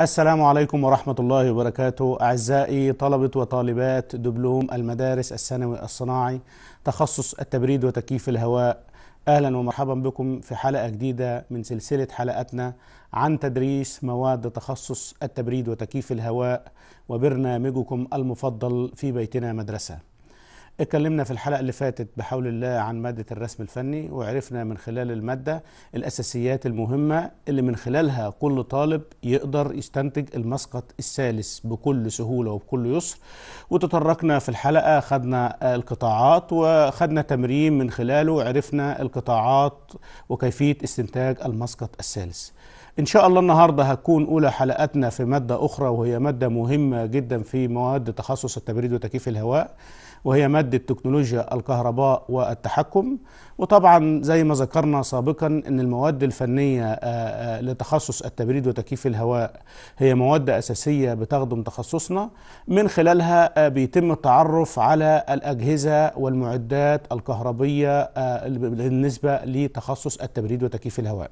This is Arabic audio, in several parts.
السلام عليكم ورحمة الله وبركاته أعزائي طلبة وطالبات دبلوم المدارس الثانوي الصناعي تخصص التبريد وتكييف الهواء أهلا ومرحبا بكم في حلقة جديدة من سلسلة حلقتنا عن تدريس مواد تخصص التبريد وتكييف الهواء وبرنامجكم المفضل في بيتنا مدرسة اتكلمنا في الحلقة اللي فاتت بحول الله عن مادة الرسم الفني وعرفنا من خلال المادة الأساسيات المهمة اللي من خلالها كل طالب يقدر يستنتج المسقط الثالث بكل سهولة وبكل يسر وتطرقنا في الحلقة خدنا القطاعات وخدنا تمرين من خلاله عرفنا القطاعات وكيفية استنتاج المسقط الثالث إن شاء الله النهاردة هتكون أولى حلقاتنا في مادة أخرى وهي مادة مهمة جدا في مواد تخصص التبريد وتكييف الهواء وهي مادة تكنولوجيا الكهرباء والتحكم وطبعا زي ما ذكرنا سابقا ان المواد الفنية آه، آه، لتخصص التبريد وتكييف الهواء هي مواد أساسية بتخدم تخصصنا من خلالها آه، بيتم التعرف على الأجهزة والمعدات الكهربية بالنسبة لتخصص التبريد وتكييف الهواء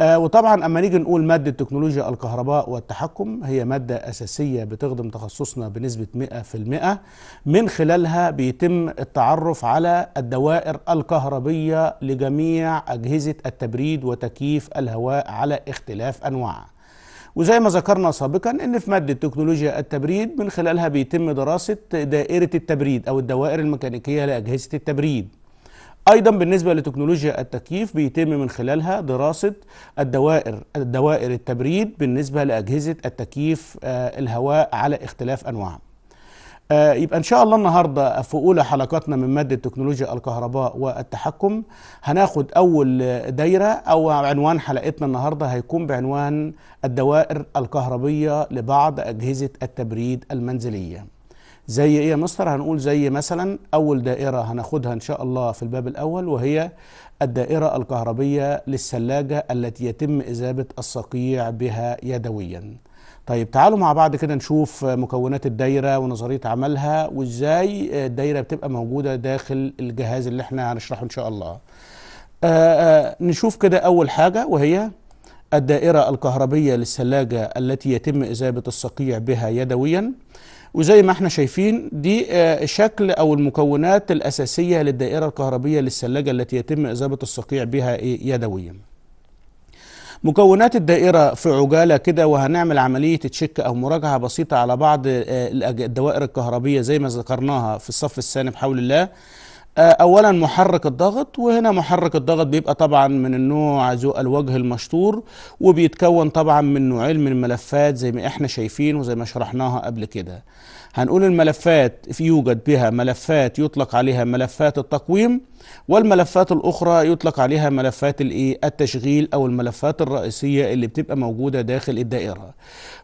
آه، وطبعا اما نيجي نقول ماده تكنولوجيا الكهرباء والتحكم هي ماده اساسيه بتخدم تخصصنا بنسبه 100% من خلالها بيتم التعرف على الدوائر الكهربيه لجميع اجهزه التبريد وتكييف الهواء على اختلاف انواعها وزي ما ذكرنا سابقا ان في ماده تكنولوجيا التبريد من خلالها بيتم دراسه دائره التبريد او الدوائر الميكانيكيه لاجهزه التبريد ايضا بالنسبه لتكنولوجيا التكييف بيتم من خلالها دراسه الدوائر الدوائر التبريد بالنسبه لاجهزه التكييف آه، الهواء على اختلاف انواعها آه، يبقى ان شاء الله النهارده في اولى حلقاتنا من ماده تكنولوجيا الكهرباء والتحكم هناخد اول دايره او عنوان حلقتنا النهارده هيكون بعنوان الدوائر الكهربيه لبعض اجهزه التبريد المنزليه زي ايه يا مستر هنقول زي مثلا اول دائره هناخدها ان شاء الله في الباب الاول وهي الدائره الكهربيه للثلاجه التي يتم اذابه الصقيع بها يدويا طيب تعالوا مع بعض كده نشوف مكونات الدايره ونظريه عملها وازاي الدايره بتبقى موجوده داخل الجهاز اللي احنا هنشرحه ان شاء الله آآ آه، آآ آه، نشوف كده اول حاجه وهي الدائرة الكهربية للثلاجة التي يتم إذابة الصقيع بها يدويا وزي ما احنا شايفين دي آه، شكل او المكونات الاساسيه للدائره الكهربيه للثلاجه التي يتم اذابه الصقيع بها إيه؟ يدويا مكونات الدائرة في عجالة كده وهنعمل عملية تشيك أو مراجعة بسيطة على بعض آه، الدوائر الكهربية زي ما ذكرناها في الصف الثاني بحول الله آه، اولا محرك الضغط وهنا محرك الضغط بيبقى طبعا من النوع ذو الوجه المشطور وبيتكون طبعا من نوعين من الملفات زي ما احنا شايفين وزي ما شرحناها قبل كده هنقول الملفات يوجد بها ملفات يطلق عليها ملفات التقويم والملفات الأخرى يطلق عليها ملفات الإيه التشغيل أو الملفات الرئيسية اللي بتبقى موجودة داخل الدائرة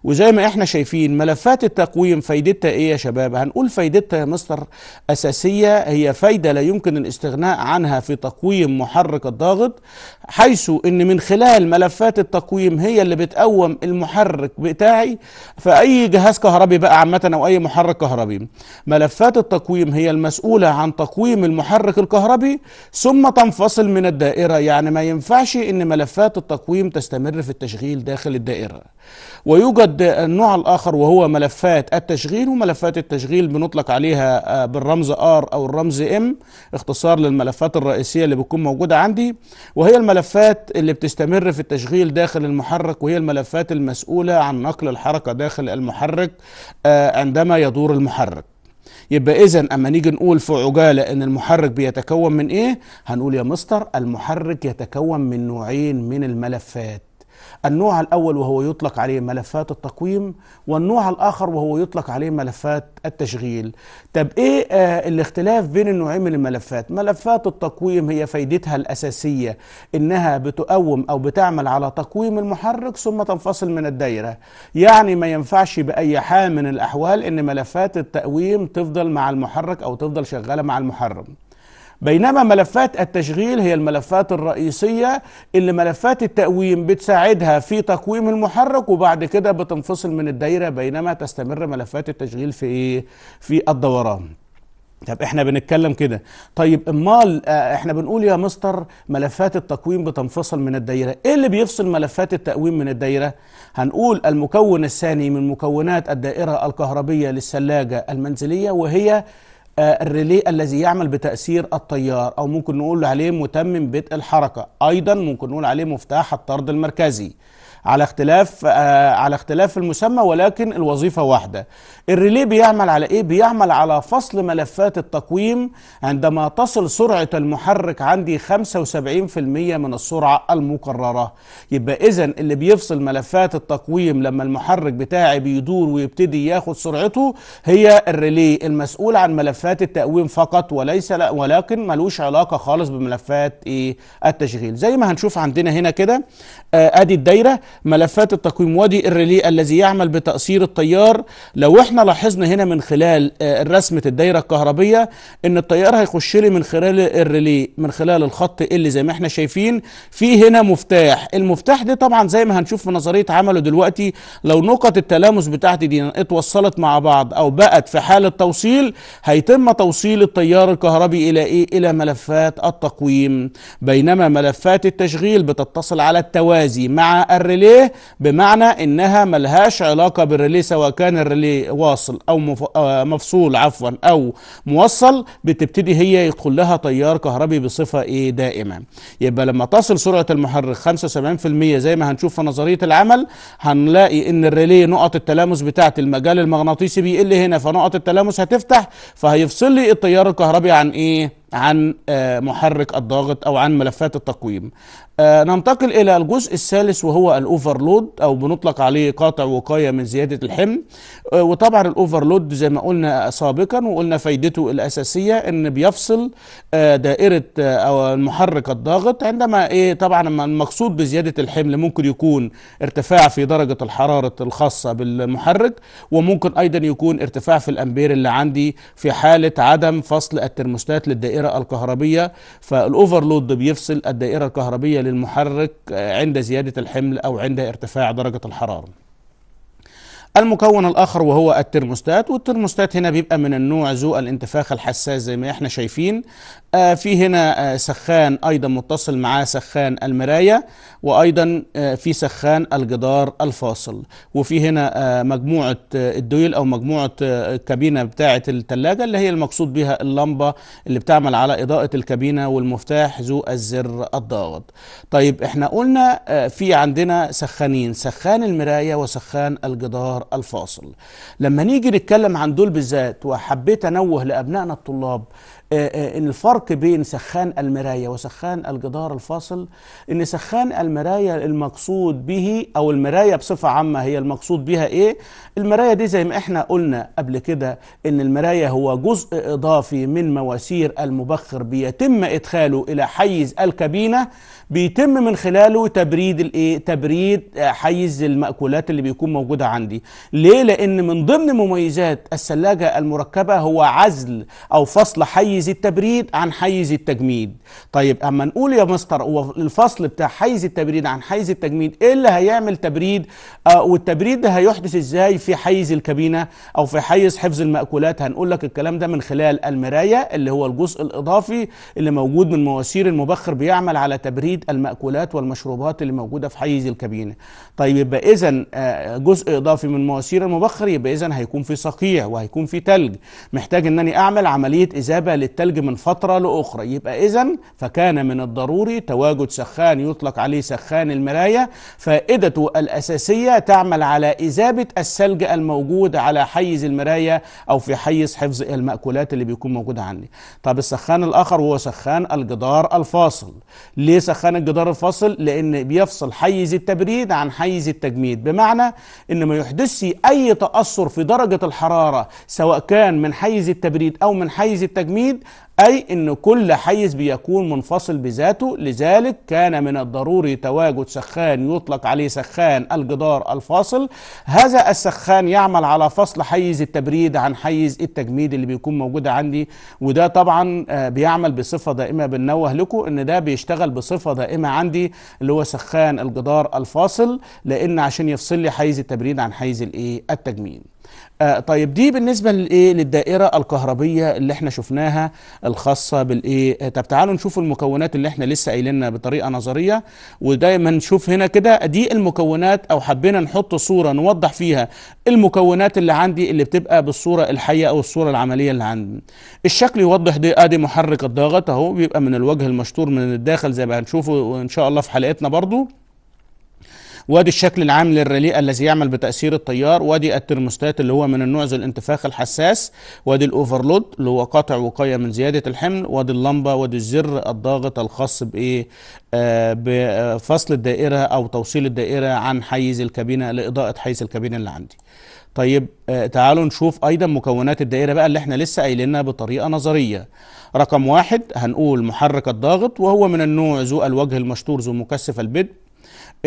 وزي ما احنا شايفين ملفات التقويم فايدتها إيه يا شباب هنقول فايدتها يا مستر أساسية هي فايدة لا يمكن الاستغناء عنها في تقويم محرك الضغط حيث أن من خلال ملفات التقويم هي اللي بتقوم المحرك بتاعي فأي جهاز كهربي بقى عامة أو أي محرك محرك كهربي ملفات التقويم هي المسؤولة عن تقويم المحرك الكهربي ثم تنفصل من الدائرة يعني ما ينفعش أن ملفات التقويم تستمر في التشغيل داخل الدائرة ويوجد النوع الآخر وهو ملفات التشغيل وملفات التشغيل بنطلق عليها آه، بالرمز R أو الرمز M اختصار للملفات الرئيسية اللي بتكون موجودة عندي وهي الملفات اللي بتستمر في التشغيل داخل المحرك وهي الملفات المسؤولة عن نقل الحركة داخل المحرك آه، عندما يدور المحرك يبقى اذا اما نيجي نقول في عجاله ان المحرك بيتكون من ايه هنقول يا مستر المحرك يتكون من نوعين من الملفات النوع الأول وهو يطلق عليه ملفات التقويم والنوع الآخر وهو يطلق عليه ملفات التشغيل طب إيه آه الاختلاف بين النوعين من الملفات ملفات التقويم هي فايدتها الأساسية إنها بتقوم أو بتعمل على تقويم المحرك ثم تنفصل من الدايرة يعني ما ينفعش بأي حال من الأحوال إن ملفات التقويم تفضل مع المحرك أو تفضل شغالة مع المحرك بينما ملفات التشغيل هي الملفات الرئيسية اللي ملفات التقويم بتساعدها في تقويم المحرك وبعد كده بتنفصل من الدايرة بينما تستمر ملفات التشغيل في إيه؟ في الدوران طب احنا بنتكلم كده طيب امال آه، احنا بنقول يا مستر ملفات التقويم بتنفصل من الدايره ايه اللي بيفصل ملفات التقويم من الدايره هنقول المكون الثاني من مكونات الدائره الكهربيه للثلاجه المنزليه وهي آه، الريلي الذي يعمل بتأثير التيار أو ممكن نقول عليه متمم بدء الحركة أيضا ممكن نقول عليه مفتاح الطرد المركزي على اختلاف آه، على اختلاف المسمى ولكن الوظيفة واحدة الريلي بيعمل على ايه بيعمل على فصل ملفات التقويم عندما تصل سرعة المحرك عندي 75% من السرعة المقررة يبقى اذا اللي بيفصل ملفات التقويم لما المحرك بتاعي بيدور ويبتدي ياخد سرعته هي الريلي المسؤول عن ملفات التقويم فقط وليس لا ولكن ملوش علاقة خالص بملفات ايه التشغيل زي ما هنشوف عندنا هنا كده آه ادي الدايرة ملفات التقويم ودي الريلي الذي يعمل بتأثير التيار لو احنا احنا لاحظنا هنا من خلال آه، رسمة الدايرة الكهربية ان التيار هيخش لي من خلال الريلي من خلال الخط اللي زي ما احنا شايفين في هنا مفتاح المفتاح ده طبعا زي ما هنشوف في نظرية عمله دلوقتي لو نقط التلامس بتاعتي دي اتوصلت مع بعض او بقت في حالة توصيل هيتم توصيل التيار الكهربي الى ايه الى ملفات التقويم بينما ملفات التشغيل بتتصل على التوازي مع الريليه بمعنى انها ملهاش علاقة بالريليه سواء كان الريليه واصل او مف... آه، مفصول عفوا او موصل بتبتدي هي يدخل لها تيار كهربي بصفه ايه دائمه يبقى لما تصل سرعه المحرك 75% زي ما هنشوف في نظريه العمل هنلاقي ان الريلي نقط التلامس بتاعه المجال المغناطيسي بيقل هنا فنقط التلامس هتفتح فهيفصل لي التيار الكهربي عن ايه عن آه، محرك الضغط او عن ملفات التقويم آه، ننتقل الى الجزء الثالث وهو الاوفرلود او بنطلق عليه قاطع وقايه من زياده الحمل آه، وطبعا الاوفرلود زي ما قلنا سابقا وقلنا فايدته الاساسيه ان بيفصل دائره او المحرك الضاغط عندما ايه طبعا المقصود بزياده الحمل ممكن يكون ارتفاع في درجه الحراره الخاصه بالمحرك وممكن ايضا يكون ارتفاع في الامبير اللي عندي في حاله عدم فصل الترموستات للدائره الدائرة الكهربية فالأوفرلود بيفصل الدائرة الكهربية للمحرك عند زيادة الحمل أو عند ارتفاع درجة الحرارة المكون الآخر وهو الترموستات والترموستات هنا بيبقى من النوع ذو الانتفاخ الحساس زي ما احنا شايفين آه في هنا آه سخان أيضا متصل معاه سخان المراية وأيضا آه في سخان الجدار الفاصل وفي هنا آه، مجموعة آه، الدويل أو مجموعة آه، الكابينة بتاعة الثلاجة اللي هي المقصود بها اللمبة اللي بتعمل على إضاءة الكابينة والمفتاح ذو الزر الضاغط طيب احنا قلنا في عندنا سخانين سخان المراية وسخان الجدار الفاصل لما نيجي نتكلم عن دول بالذات وحبيت انوه لابنائنا الطلاب آه، آه، الفرق بين سخان المراية وسخان الجدار الفاصل إن سخان المراية المقصود به أو المراية بصفة عامة هي المقصود بها إيه؟ المراية دي زي ما إحنا قلنا قبل كده إن المراية هو جزء إضافي من مواسير المبخر بيتم إدخاله إلى حيز الكابينة بيتم من خلاله تبريد الإيه؟ تبريد حيز المأكولات اللي بيكون موجودة عندي ليه؟ لأن من ضمن مميزات الثلاجة المركبة هو عزل أو فصل حيز حيز التبريد عن حيز التجميد طيب اما نقول يا مستر هو الفصل بتاع حيز التبريد عن حيز التجميد ايه اللي هيعمل تبريد آه والتبريد ده هيحدث ازاي في حيز الكابينه او في حيز حفظ المأكولات هنقول لك الكلام ده من خلال المرايه اللي هو الجزء الاضافي اللي موجود من مواسير المبخر بيعمل على تبريد المأكولات والمشروبات اللي موجوده في حيز الكابينه طيب يبقى اذا آه، جزء اضافي من مواسير المبخر يبقى اذا هيكون في صقيع وهيكون في تلج محتاج ان انا اعمل عمليه اذابه للتلج من فترة لأخرى يبقى إذا فكان من الضروري تواجد سخان يطلق عليه سخان المراية فائدته الأساسية تعمل على إذابة الثلج الموجود على حيز المراية أو في حيز حفظ المأكولات اللي بيكون موجودة عندي طب السخان الآخر هو سخان الجدار الفاصل ليه سخان الجدار الفاصل؟ لأن بيفصل حيز التبريد عن حيز التجميد بمعنى أن ما يحدثش أي تأثر في درجة الحرارة سواء كان من حيز التبريد أو من حيز التجميد الوحيد أي أن كل حيز بيكون منفصل بذاته لذلك كان من الضروري تواجد سخان يطلق عليه سخان الجدار الفاصل هذا السخان يعمل على فصل حيز التبريد عن حيز التجميد اللي بيكون موجود عندي وده طبعا آه، بيعمل بصفة دائمة بنوه لكم أن ده بيشتغل بصفة دائمة عندي اللي هو سخان الجدار الفاصل لأن عشان يفصل لي حيز التبريد عن حيز التجميد آه طيب دي بالنسبه للايه للدائره الكهربيه اللي احنا شفناها الخاصه بالايه آه، طب تعالوا نشوف المكونات اللي احنا لسه قايلينها بطريقه نظريه ودايما نشوف هنا كده دي المكونات او حبينا نحط صوره نوضح فيها المكونات اللي عندي اللي بتبقى بالصوره الحيه او الصوره العمليه اللي عندي الشكل يوضح دي ادي آه، محرك الضغط اهو بيبقى من الوجه المشطور من الداخل زي ما هنشوفه ان شاء الله في حلقتنا برضو وادي الشكل العام للريلي الذي يعمل بتأثير التيار وادي الترموستات اللي هو من النوع ذو الانتفاخ الحساس وادي الاوفرلود اللي هو قاطع وقاية من زيادة الحمل وادي اللمبة وادي الزر الضاغط الخاص بايه آه بفصل الدائرة او توصيل الدائرة عن حيز الكابينة لإضاءة حيز الكابينة اللي عندي طيب آه تعالوا نشوف ايضا مكونات الدائرة بقى اللي احنا لسه قايلينها بطريقة نظرية رقم واحد هنقول محرك الضاغط وهو من النوع ذو الوجه المشطور ذو مكثف البدء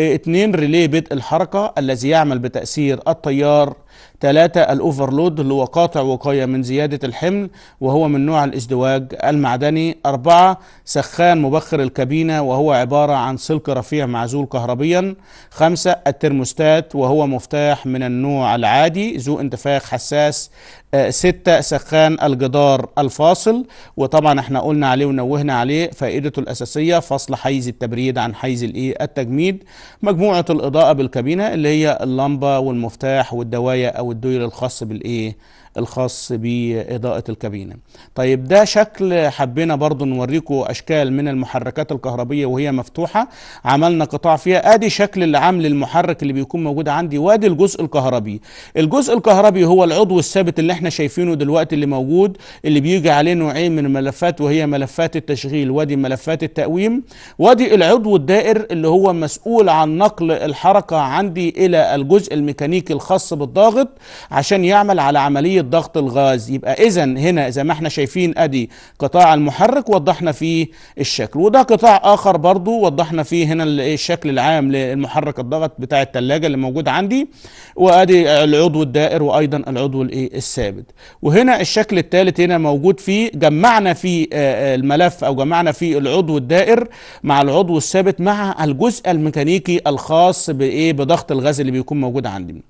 اثنين إيه، ريلي بدء الحركة الذي يعمل بتأثير التيار ثلاثة الأوفرلود اللي هو قاطع وقاية من زيادة الحمل وهو من نوع الازدواج المعدني أربعة سخان مبخر الكابينة وهو عبارة عن سلك رفيع معزول كهربيا خمسة الترموستات وهو مفتاح من النوع العادي ذو انتفاخ حساس آه، ستة سخان الجدار الفاصل وطبعا احنا قلنا عليه ونوهنا عليه فائدته الأساسية فصل حيز التبريد عن حيز التجميد مجموعة الإضاءة بالكابينة اللي هي اللمبة والمفتاح والدوايا أو او الدويل الخاص بالايه الخاص بإضاءة الكابينة طيب ده شكل حبينا برضو نوريكم أشكال من المحركات الكهربية وهي مفتوحة عملنا قطاع فيها أدي شكل اللي عامل المحرك اللي بيكون موجود عندي وادي الجزء الكهربي الجزء الكهربي هو العضو الثابت اللي احنا شايفينه دلوقتي اللي موجود اللي بيجي عليه نوعين من الملفات وهي ملفات التشغيل وادي ملفات التقويم وادي العضو الدائر اللي هو مسؤول عن نقل الحركة عندي إلى الجزء الميكانيكي الخاص بالضاغط عشان يعمل على عملية عملية ضغط الغاز يبقى إذا هنا زي ما احنا شايفين أدي قطاع المحرك وضحنا فيه الشكل وده قطاع آخر برضو وضحنا فيه هنا الشكل العام للمحرك الضغط بتاع التلاجة اللي موجود عندي وأدي العضو الدائر وأيضا العضو الثابت وهنا الشكل الثالث هنا موجود فيه جمعنا فيه آه، آه، الملف أو جمعنا فيه العضو الدائر مع العضو الثابت مع الجزء الميكانيكي الخاص بإيه بضغط الغاز اللي بيكون موجود عندي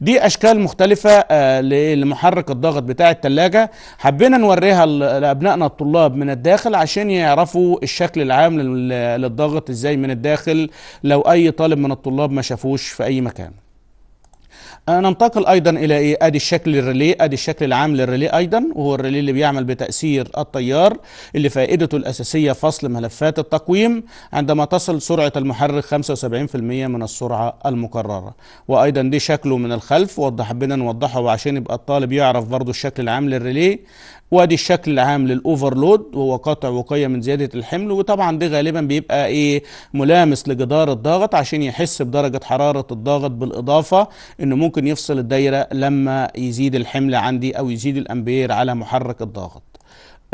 دي اشكال مختلفه آه، لمحرك الضغط بتاع الثلاجه حبينا نوريها لابنائنا الطلاب من الداخل عشان يعرفوا الشكل العام للضغط ازاي من الداخل لو اي طالب من الطلاب ما شافوش في اي مكان آه، ننتقل ايضا الى ايه ادي الشكل الريلي ادي الشكل العام للريلي ايضا وهو الريلي اللي بيعمل بتاثير التيار اللي فائدته الاساسيه فصل ملفات التقويم عندما تصل سرعه المحرك 75% من السرعه المقرره وايضا دي شكله من الخلف وضح حبينا نوضحه عشان يبقى الطالب يعرف برضه الشكل العام للريلي وادي الشكل العام للاوفرلود وهو قطع وقيه من زياده الحمل وطبعا ده غالبا بيبقى ايه ملامس لجدار الضغط عشان يحس بدرجه حراره الضغط بالاضافه انه ممكن يفصل الدايره لما يزيد الحمل عندي او يزيد الامبير على محرك الضغط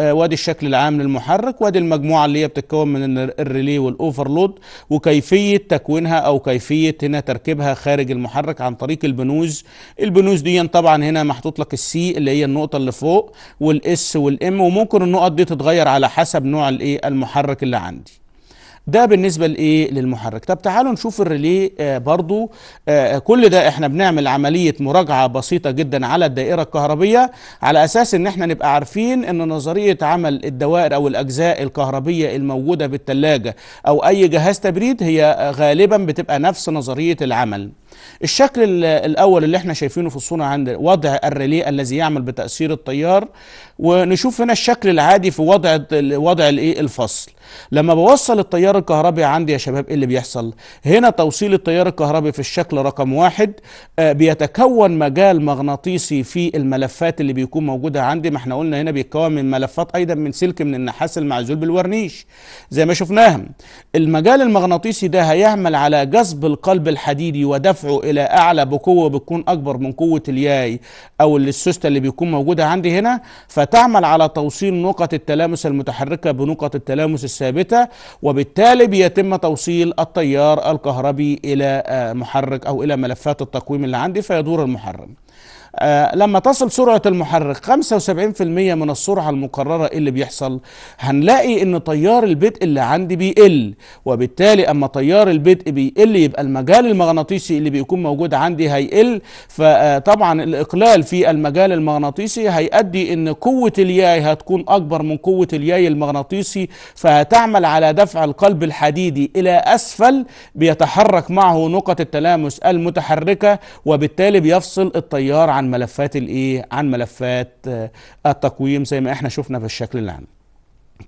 آه، وادي الشكل العام للمحرك وادي المجموعه اللي هي بتتكون من الريلي والاوفرلود وكيفيه تكوينها او كيفيه هنا تركيبها خارج المحرك عن طريق البنوز البنوز دي طبعا هنا محطوط لك السي اللي هي النقطه اللي فوق والاس والام وممكن النقط دي تتغير على حسب نوع الايه المحرك اللي عندي ده بالنسبه لايه للمحرك طب تعالوا نشوف الريلي آه، برضو آه، آه، كل ده احنا بنعمل عمليه مراجعه بسيطه جدا على الدائره الكهربيه على اساس ان احنا نبقى عارفين ان نظريه عمل الدوائر او الاجزاء الكهربيه الموجوده بالثلاجه او اي جهاز تبريد هي غالبا بتبقى نفس نظريه العمل الشكل الاول اللي احنا شايفينه في الصوره عند وضع الريلي الذي يعمل بتاثير التيار ونشوف هنا الشكل العادي في وضع وضع الايه الفصل لما بوصل التيار الكهربي عندي يا شباب ايه اللي بيحصل هنا توصيل التيار الكهربي في الشكل رقم واحد آه، بيتكون مجال مغناطيسي في الملفات اللي بيكون موجوده عندي ما احنا قلنا هنا بيتكون من ملفات ايضا من سلك من النحاس المعزول بالورنيش زي ما شفناها المجال المغناطيسي ده هيعمل على جذب القلب الحديدي ودفع رفعه الى اعلى بقوه بتكون اكبر من قوه الياي او السوسته اللي بيكون موجوده عندي هنا فتعمل على توصيل نقط التلامس المتحركه بنقط التلامس الثابته وبالتالي بيتم توصيل التيار الكهربي الى آه، محرك او الى ملفات التقويم اللي عندي فيدور المحرك آه، لما تصل سرعة المحرك 75% من السرعة المقررة إيه اللي بيحصل هنلاقي ان تيار البدء اللي عندي بيقل وبالتالي اما تيار البدء بيقل يبقى المجال المغناطيسي اللي بيكون موجود عندي هيقل فطبعا الاقلال في المجال المغناطيسي هيؤدي ان قوة الياي هتكون اكبر من قوة الياي المغناطيسي فهتعمل على دفع القلب الحديدي الى اسفل بيتحرك معه نقط التلامس المتحركة وبالتالي بيفصل التيار عن عن ملفات الايه عن ملفات آه، التقويم زي ما احنا شفنا في الشكل العام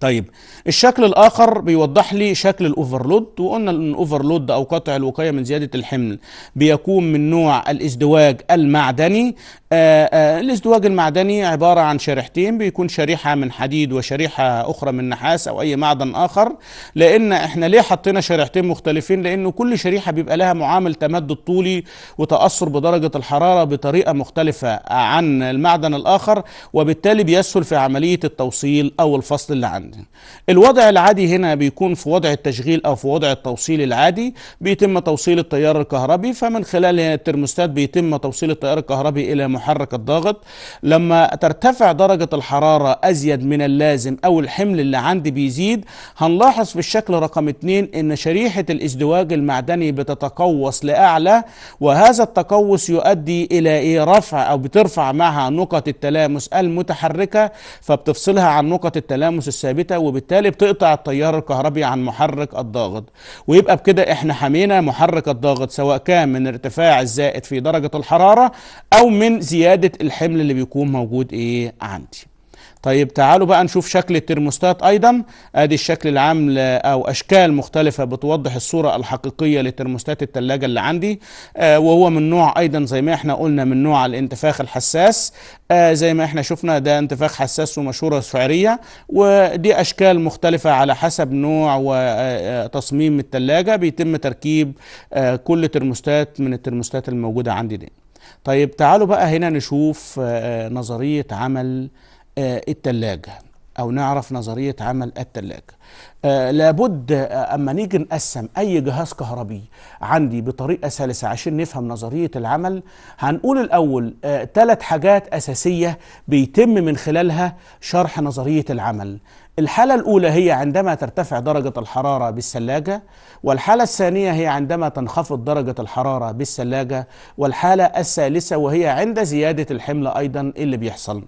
طيب الشكل الاخر بيوضح لي شكل الاوفرلود وقلنا ان الاوفرلود او قطع الوقايه من زياده الحمل بيكون من نوع الازدواج المعدني آآ آه، آآ آه، الازدواج المعدني عباره عن شريحتين بيكون شريحه من حديد وشريحه اخرى من نحاس او اي معدن اخر لان احنا ليه حطينا شريحتين مختلفين لانه كل شريحه بيبقى لها معامل تمدد طولي وتاثر بدرجه الحراره بطريقه مختلفه عن المعدن الاخر وبالتالي بيسهل في عمليه التوصيل او الفصل اللي عنده عندنا الوضع العادي هنا بيكون في وضع التشغيل أو في وضع التوصيل العادي بيتم توصيل التيار الكهربي فمن خلال الترموستات بيتم توصيل التيار الكهربي إلى محرك الضاغط لما ترتفع درجة الحرارة أزيد من اللازم أو الحمل اللي عندي بيزيد هنلاحظ في الشكل رقم 2 إن شريحة الازدواج المعدني بتتقوس لأعلى وهذا التقوس يؤدي إلى إيه رفع أو بترفع معها نقط التلامس المتحركة فبتفصلها عن نقط التلامس ثابته وبالتالي بتقطع التيار الكهربي عن محرك الضاغط ويبقى بكده احنا حمينا محرك الضاغط سواء كان من ارتفاع الزائد في درجه الحراره او من زياده الحمل اللي بيكون موجود ايه عندي طيب تعالوا بقى نشوف شكل الترموستات ايضا ادي الشكل العام او اشكال مختلفه بتوضح الصوره الحقيقيه لترموستات الثلاجه اللي عندي آه وهو من نوع ايضا زي ما احنا قلنا من نوع الانتفاخ الحساس آه زي ما احنا شفنا ده انتفاخ حساس ومشهورة سعريه ودي اشكال مختلفه على حسب نوع وتصميم آه، آه، الثلاجه بيتم تركيب آه كل ترموستات من الترموستات الموجوده عندي دي طيب تعالوا بقى هنا نشوف آه، نظريه عمل آه، التلاجة أو نعرف نظرية عمل التلاجة آه لابد آه اما نيجي نقسم اي جهاز كهربي عندي بطريقه سلسه عشان نفهم نظريه العمل هنقول الاول ثلاث آه حاجات اساسيه بيتم من خلالها شرح نظريه العمل الحاله الاولى هي عندما ترتفع درجه الحراره بالثلاجه والحاله الثانيه هي عندما تنخفض درجه الحراره بالثلاجه والحاله الثالثه وهي عند زياده الحمل ايضا اللي بيحصل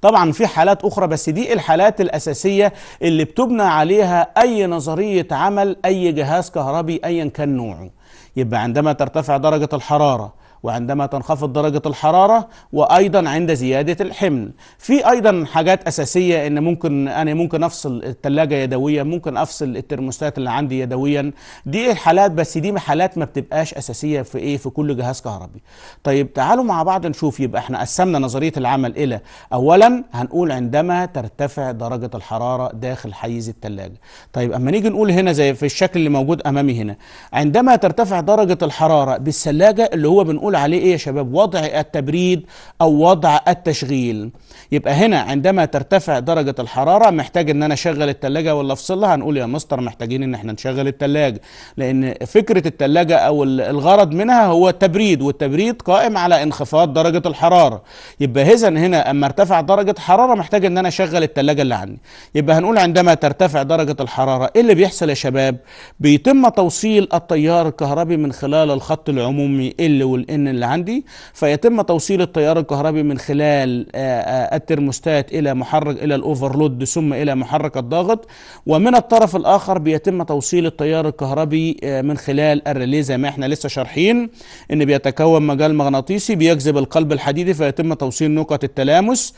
طبعا في حالات اخرى بس دي الحالات الاساسيه اللي بتبنى عليها اي نظريه عمل اي جهاز كهربي ايا كان نوعه يبقى عندما ترتفع درجه الحراره وعندما تنخفض درجة الحرارة وأيضا عند زيادة الحمل في أيضا حاجات أساسية إن ممكن أنا ممكن أفصل الثلاجة يدويا ممكن أفصل الترموستات اللي عندي يدويا دي الحالات بس دي حالات ما بتبقاش أساسية في إيه في كل جهاز كهربي طيب تعالوا مع بعض نشوف يبقى احنا قسمنا نظرية العمل إلى أولا هنقول عندما ترتفع درجة الحرارة داخل حيز الثلاجة طيب أما نيجي نقول هنا زي في الشكل اللي موجود أمامي هنا عندما ترتفع درجة الحرارة بالثلاجة اللي هو بنقول بنقول عليه ايه يا شباب وضع التبريد او وضع التشغيل يبقى هنا عندما ترتفع درجه الحراره محتاج ان انا اشغل التلاجة ولا افصلها هنقول يا مستر محتاجين ان احنا نشغل التلاجة لان فكره التلاجة او الغرض منها هو التبريد والتبريد قائم على انخفاض درجه الحراره يبقى اذا هنا اما ارتفع درجه حراره محتاج ان انا اشغل التلاجة اللي عندي يبقى هنقول عندما ترتفع درجه الحراره ايه اللي بيحصل يا شباب بيتم توصيل التيار الكهربي من خلال الخط العمومي ال والان الكائن اللي عندي فيتم توصيل التيار الكهربي من خلال آه، آه، الترموستات الى محرك الى الاوفرلود ثم الى محرك الضغط ومن الطرف الاخر بيتم توصيل التيار الكهربي آه، من خلال الريلي زي ما احنا لسه شارحين ان بيتكون مجال مغناطيسي بيجذب القلب الحديدي فيتم توصيل نقط التلامس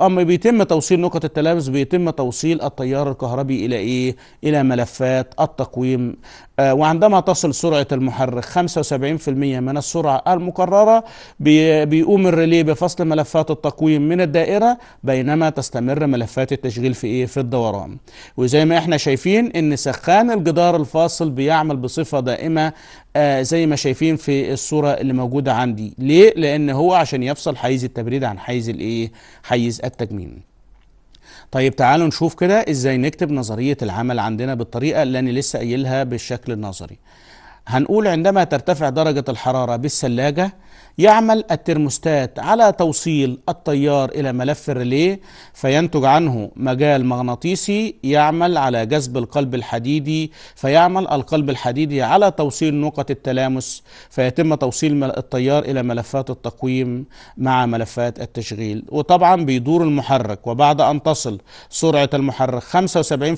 اما بيتم توصيل نقط التلامس بيتم توصيل التيار الكهربي الى ايه الى ملفات التقويم وعندما تصل سرعه المحرك 75% من من السرعة المقررة بيقوم الريلي بفصل ملفات التقويم من الدائرة بينما تستمر ملفات التشغيل في إيه في الدوران وزي ما احنا شايفين ان سخان الجدار الفاصل بيعمل بصفة دائمة آه زي ما شايفين في الصورة اللي موجودة عندي ليه؟ لأن هو عشان يفصل حيز التبريد عن حيز الإيه؟ حيز التجميم طيب تعالوا نشوف كده ازاي نكتب نظرية العمل عندنا بالطريقة اللي انا لسه قايلها بالشكل النظري هنقول عندما ترتفع درجة الحرارة بالثلاجة يعمل الترموستات على توصيل التيار إلى ملف الريليه فينتج عنه مجال مغناطيسي يعمل على جذب القلب الحديدي فيعمل القلب الحديدي على توصيل نقط التلامس فيتم توصيل التيار إلى ملفات التقويم مع ملفات التشغيل وطبعا بيدور المحرك وبعد أن تصل سرعة المحرك 75%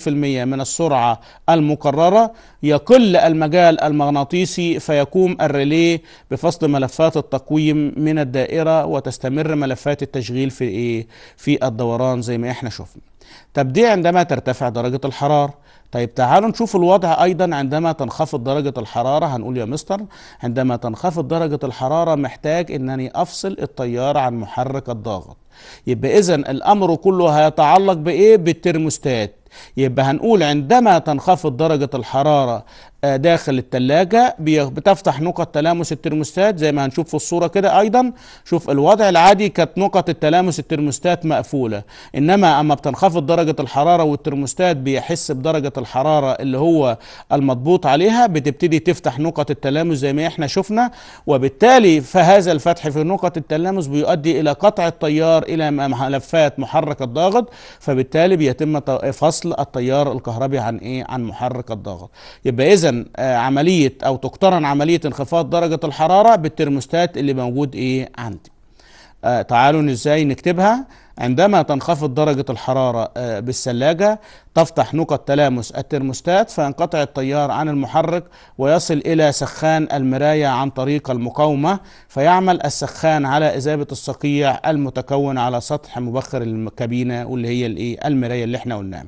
من السرعة المقررة يقل المجال المغناطيسي فيقوم الريليه بفصل ملفات التقويم التقويم من الدائرة وتستمر ملفات التشغيل في إيه؟ في الدوران زي ما احنا شفنا طب دي عندما ترتفع درجة الحرارة طيب تعالوا نشوف الوضع ايضا عندما تنخفض درجة الحرارة هنقول يا مستر عندما تنخفض درجة الحرارة محتاج انني افصل التيار عن محرك الضغط يبقى اذا الامر كله هيتعلق بايه بالترموستات يبقى هنقول عندما تنخفض درجة الحرارة آه، داخل التلاجة بتفتح نقط تلامس الترموستات زي ما هنشوف في الصورة كده أيضا شوف الوضع العادي كانت نقط التلامس الترموستات مقفولة إنما أما بتنخفض درجة الحرارة والترموستات بيحس بدرجة الحرارة اللي هو المضبوط عليها بتبتدي تفتح نقط التلامس زي ما احنا شفنا وبالتالي فهذا الفتح في نقط التلامس بيؤدي إلى قطع التيار إلى ملفات محرك الضاغط فبالتالي بيتم فصل التيار الكهربي عن إيه عن محرك الضغط يبقى إذا آه، عمليه او تقترن عمليه انخفاض درجه الحراره بالترموستات اللي موجود ايه عندي آه، تعالوا ازاي نكتبها عندما تنخفض درجة الحرارة آه، بالثلاجة تفتح نقط تلامس الترموستات فينقطع التيار عن المحرك ويصل إلى سخان المراية عن طريق المقاومة فيعمل السخان على إذابة الصقيع المتكون على سطح مبخر الكابينة واللي هي الإيه المراية اللي احنا قلناها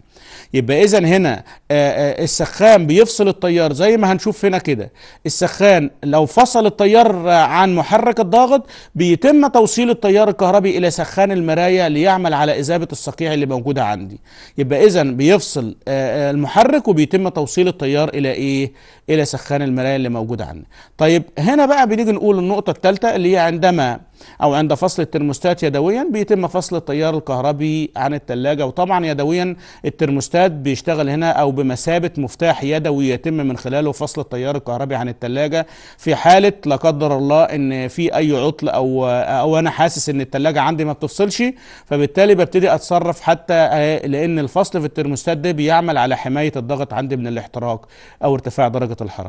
يبقى إذا هنا آه، آه، السخان بيفصل التيار زي ما هنشوف هنا كده السخان لو فصل التيار عن محرك الضاغط بيتم توصيل التيار الكهربي إلى سخان المراية ليعمل على إذابة الصقيع اللي موجودة عندي يبقى إذا بيفصل آه، آه، المحرك وبيتم توصيل التيار الى ايه الى سخان المرايه اللي موجوده عندنا طيب هنا بقى بنيجي نقول النقطه الثالثه اللي هي عندما أو عند فصل الترموستات يدويا بيتم فصل التيار الكهربي عن الثلاجة وطبعا يدويا الترموستات بيشتغل هنا أو بمثابة مفتاح يدوي يتم من خلاله فصل التيار الكهربي عن الثلاجة في حالة لا قدر الله إن في أي عطل أو أو أنا حاسس إن الثلاجة عندي ما بتفصلش فبالتالي ببتدي أتصرف حتى لأن الفصل في الترموستات ده بيعمل على حماية الضغط عندي من الاحتراق أو ارتفاع درجة الحرارة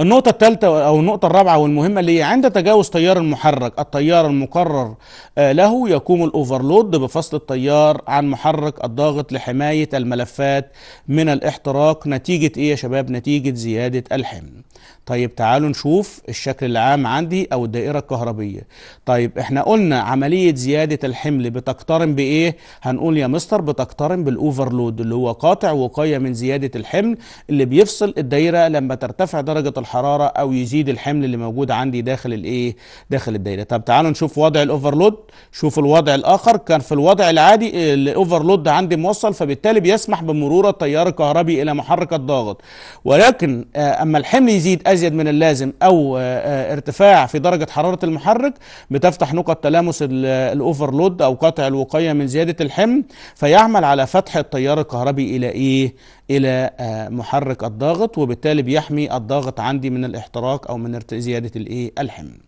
النقطة الثالثة أو النقطة الرابعة والمهمة اللي هي عند تجاوز تيار المحرك التيار المقرر آه، له يقوم الأوفرلود بفصل التيار عن محرك الضاغط لحماية الملفات من الاحتراق نتيجة إيه يا شباب؟ نتيجة زيادة الحمل. طيب تعالوا نشوف الشكل العام عندي او الدائره الكهربيه طيب احنا قلنا عمليه زياده الحمل بتقترن بايه هنقول يا مستر بتقترن بالاوفرلود اللي هو قاطع وقايه من زياده الحمل اللي بيفصل الدائره لما ترتفع درجه الحراره او يزيد الحمل اللي موجود عندي داخل الايه داخل الدائره طب تعالوا نشوف وضع الاوفرلود شوف الوضع الاخر كان في الوضع العادي الاوفرلود عندي موصل فبالتالي بيسمح بمرور التيار الكهربي الى محرك الضاغط ولكن آه، اما الحمل يزيد أزيد من اللازم أو آه، آه، ارتفاع في درجة حرارة المحرك بتفتح نقط تلامس الأوفرلود أو قطع الوقاية من زيادة الحمل فيعمل على فتح التيار الكهربي إلى إيه؟ إلى آه، محرك الضاغط وبالتالي بيحمي الضاغط عندي من الاحتراق أو من زيادة الإيه؟ الحمل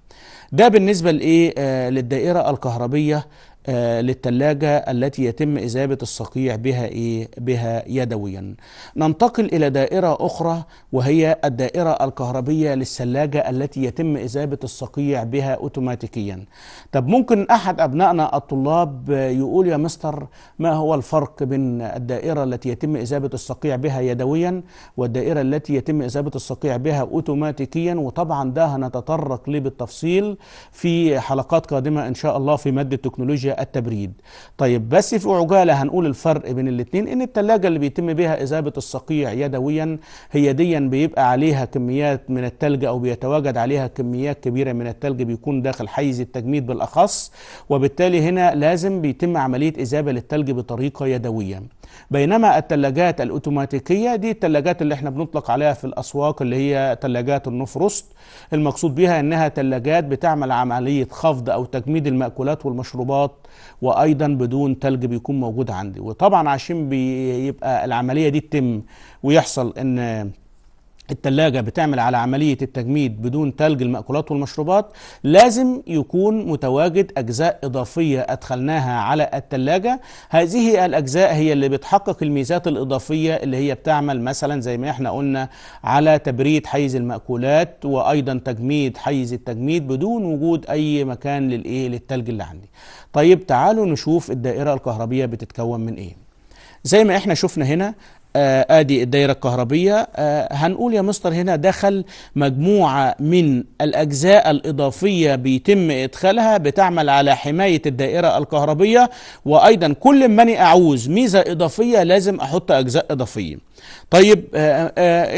ده بالنسبة لإيه للدائرة الكهربية آه، للثلاجة التي يتم إذابة الصقيع بها إيه؟ بها يدويا ننتقل إلى دائرة أخرى وهي الدائرة الكهربية للثلاجة التي يتم إذابة الصقيع بها أوتوماتيكيا طب ممكن أحد أبنائنا الطلاب يقول يا مستر ما هو الفرق بين الدائرة التي يتم إذابة الصقيع بها يدويا والدائرة التي يتم إذابة الصقيع بها أوتوماتيكيا وطبعا ده هنتطرق ليه بالتفصيل في حلقات قادمة إن شاء الله في مادة تكنولوجيا التبريد طيب بس في عجاله هنقول الفرق بين الاثنين ان الثلاجه اللي بيتم بها اذابه الصقيع يدويا هي ديا بيبقى عليها كميات من الثلج او بيتواجد عليها كميات كبيره من الثلج بيكون داخل حيز التجميد بالاخص وبالتالي هنا لازم بيتم عمليه اذابه للثلج بطريقه يدويه بينما الثلاجات الاوتوماتيكيه دي الثلاجات اللي احنا بنطلق عليها في الاسواق اللي هي ثلاجات النفرست المقصود بها انها ثلاجات بتعمل عمليه خفض او تجميد الماكولات والمشروبات وايضا بدون تلج بيكون موجود عندي وطبعا عشان بيبقى العمليه دي تتم ويحصل ان التلاجة بتعمل على عملية التجميد بدون تلج المأكولات والمشروبات لازم يكون متواجد أجزاء إضافية أدخلناها على التلاجة هذه الأجزاء هي اللي بتحقق الميزات الإضافية اللي هي بتعمل مثلا زي ما احنا قلنا على تبريد حيز المأكولات وأيضا تجميد حيز التجميد بدون وجود أي مكان للإيه للتلج اللي عندي طيب تعالوا نشوف الدائرة الكهربية بتتكون من ايه زي ما احنا شفنا هنا آه، ادي الدايره الكهربيه آه، هنقول يا مستر هنا دخل مجموعه من الاجزاء الاضافيه بيتم ادخالها بتعمل على حمايه الدائره الكهربيه وايضا كل ما انا اعوز ميزه اضافيه لازم احط اجزاء اضافيه طيب آه،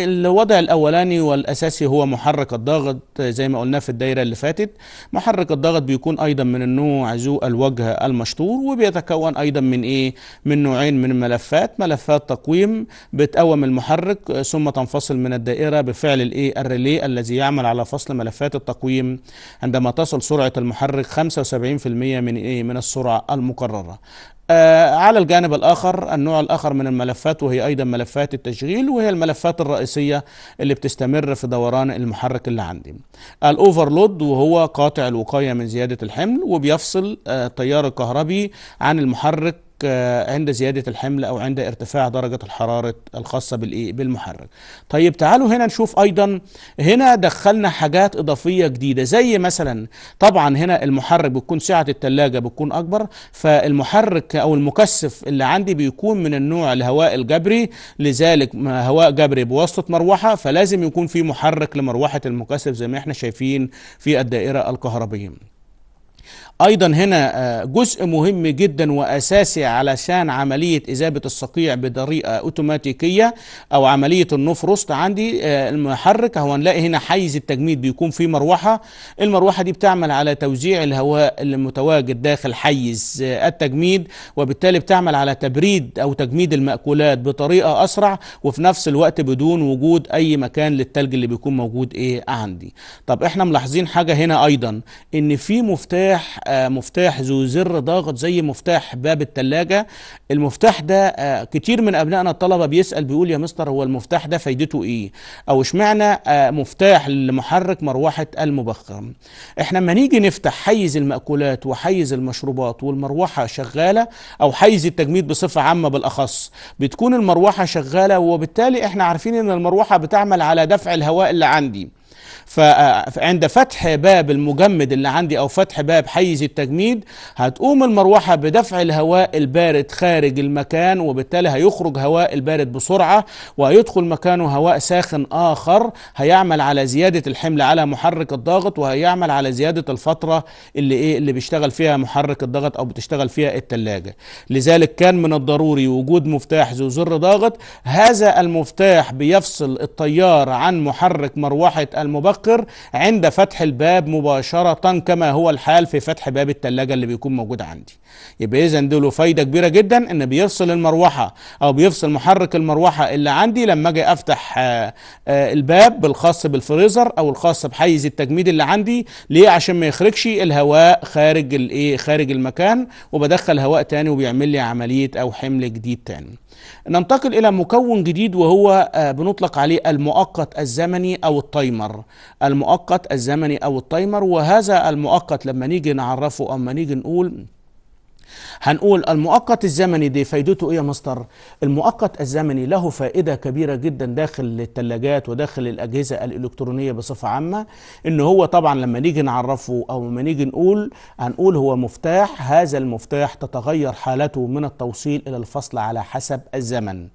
الوضع الاولاني والاساسي هو محرك الضغط زي ما قلنا في الدايره اللي فاتت محرك الضغط بيكون ايضا من النوع ذو الوجه المشطور وبيتكون ايضا من ايه من نوعين من الملفات ملفات تقويم بتقوم المحرك آه، ثم تنفصل من الدائرة بفعل الايه الريلي الذي يعمل على فصل ملفات التقويم عندما تصل سرعة المحرك 75% من ايه من السرعة المقررة آه، على الجانب الآخر النوع الآخر من الملفات وهي أيضا ملفات التشغيل وهي الملفات الرئيسية اللي بتستمر في دوران المحرك اللي عندي الأوفرلود وهو قاطع الوقاية من زيادة الحمل وبيفصل آه، التيار الكهربي عن المحرك آه، عند زيادة الحمل أو عند ارتفاع درجة الحرارة الخاصة بالمحرك طيب تعالوا هنا نشوف أيضا هنا دخلنا حاجات إضافية جديدة زي مثلا طبعا هنا المحرك بتكون سعة التلاجة بتكون أكبر فالمحرك أو المكثف اللي عندي بيكون من النوع الهواء الجبري لذلك هواء جبري بواسطة مروحة فلازم يكون في محرك لمروحة المكثف زي ما احنا شايفين في الدائرة الكهربية ايضا هنا آه، جزء مهم جدا واساسي علشان عمليه اذابه الصقيع بطريقه اوتوماتيكيه او عمليه النفرست عندي آه، المحرك هو نلاقي هنا حيز التجميد بيكون فيه مروحه المروحه دي بتعمل على توزيع الهواء المتواجد داخل حيز آه، التجميد وبالتالي بتعمل على تبريد او تجميد الماكولات بطريقه اسرع وفي نفس الوقت بدون وجود اي مكان للتلج اللي بيكون موجود ايه عندي طب احنا ملاحظين حاجه هنا ايضا ان في مفتاح آه، مفتاح ذو زر ضاغط زي مفتاح باب التلاجة المفتاح ده آه، كتير من أبنائنا الطلبة بيسأل بيقول يا مستر هو المفتاح ده فايدته إيه أو اشمعنى آه، مفتاح لمحرك مروحة المبخر احنا لما نيجي نفتح حيز المأكولات وحيز المشروبات والمروحة شغالة أو حيز التجميد بصفة عامة بالأخص بتكون المروحة شغالة وبالتالي احنا عارفين ان المروحة بتعمل على دفع الهواء اللي عندي فعند فتح باب المجمد اللي عندي أو فتح باب حيز التجميد هتقوم المروحة بدفع الهواء البارد خارج المكان وبالتالي هيخرج هواء البارد بسرعة ويدخل مكانه هواء ساخن آخر هيعمل على زيادة الحمل على محرك الضغط وهيعمل على زيادة الفترة اللي إيه اللي بيشتغل فيها محرك الضغط أو بتشتغل فيها التلاجة لذلك كان من الضروري وجود مفتاح ذو زر ضاغط هذا المفتاح بيفصل التيار عن محرك مروحة المبخر المحتقر عند فتح الباب مباشرة كما هو الحال في فتح باب التلاجة اللي بيكون موجود عندي يبقى إذا له فايدة كبيرة جدا إن بيفصل المروحة أو بيفصل محرك المروحة اللي عندي لما أجي أفتح آه، آه، الباب الخاص بالفريزر أو الخاص بحيز التجميد اللي عندي ليه عشان ما يخرجش الهواء خارج الإيه خارج المكان وبدخل هواء تاني وبيعمل لي عملية أو حمل جديد تاني ننتقل إلى مكون جديد وهو آه، بنطلق عليه المؤقت الزمني أو التايمر المؤقت الزمني أو التايمر وهذا المؤقت لما نيجي نعرفه أما نيجي نقول هنقول المؤقت الزمني دي فايدته ايه يا مستر المؤقت الزمني له فائده كبيره جدا داخل الثلاجات وداخل الاجهزه الالكترونيه بصفه عامه ان هو طبعا لما نيجي نعرفه او لما نيجي نقول هنقول هو مفتاح هذا المفتاح تتغير حالته من التوصيل الى الفصل على حسب الزمن